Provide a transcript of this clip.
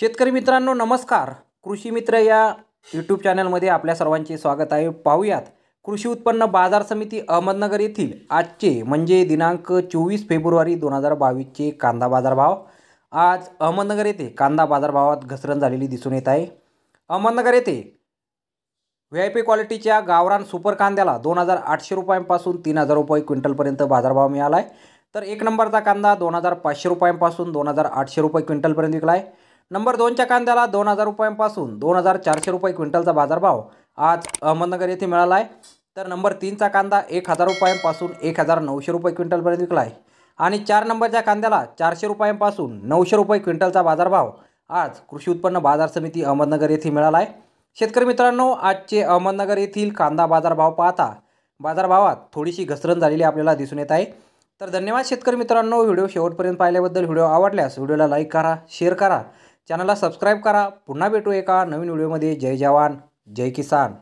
शेतकरी मित्रांनो नमस्कार कृषी मित्र या यूट्यूब चॅनलमध्ये आपल्या सर्वांचे स्वागत आहे पाहूयात कृषी उत्पन्न बाजार समिती अहमदनगर येथील आजचे म्हणजे दिनांक चोवीस फेब्रुवारी दोन हजार बावीसचे कांदा बाजारभाव आज अहमदनगर येथे कांदा बाजारभावात घसरण झालेली दिसून येत आहे अहमदनगर येथे व्ही आय पी क्वालिटीच्या गावरान सुपर कांद्याला दोन हजार आठशे रुपयांपासून तीन हजार रुपये क्विंटलपर्यंत बाजारभाव मिळाला आहे तर एक नंबरचा कांदा दोन हजार पाचशे रुपयांपासून दोन हजार आठशे रुपये क्विंटलपर्यंत विकला आहे नंबर दोनच्या कांद्याला दोन हजार रुपयांपासून दोन हजार चारशे रुपये क्विंटलचा बाजारभाव आज अहमदनगर येथे मिळाला आहे तर नंबर तीनचा कांदा एक हजार रुपयांपासून एक हजार नऊशे रुपये क्विंटलपर्यंत विकला आहे आणि चार नंबरच्या कांद्याला चारशे रुपयांपासून नऊशे रुपये क्विंटलचा बाजारभाव आज कृषी उत्पन्न बाजार समिती अहमदनगर येथे मिळाला आहे शेतकरी मित्रांनो आजचे अहमदनगर येथील कांदा बाजारभाव पाहता बाजारभावात थोडीशी घसरण झालेली आपल्याला दिसून येत आहे तर धन्यवाद शेतकरी मित्रांनो व्हिडिओ शेवटपर्यंत पाहिल्याबद्दल व्हिडिओ आवडल्यास व्हिडिओला लाईक करा शेअर करा चॅनलला सबस्क्राईब करा पुन्हा भेटू एका नवीन व्हिडिओमध्ये जय जवान जय किसान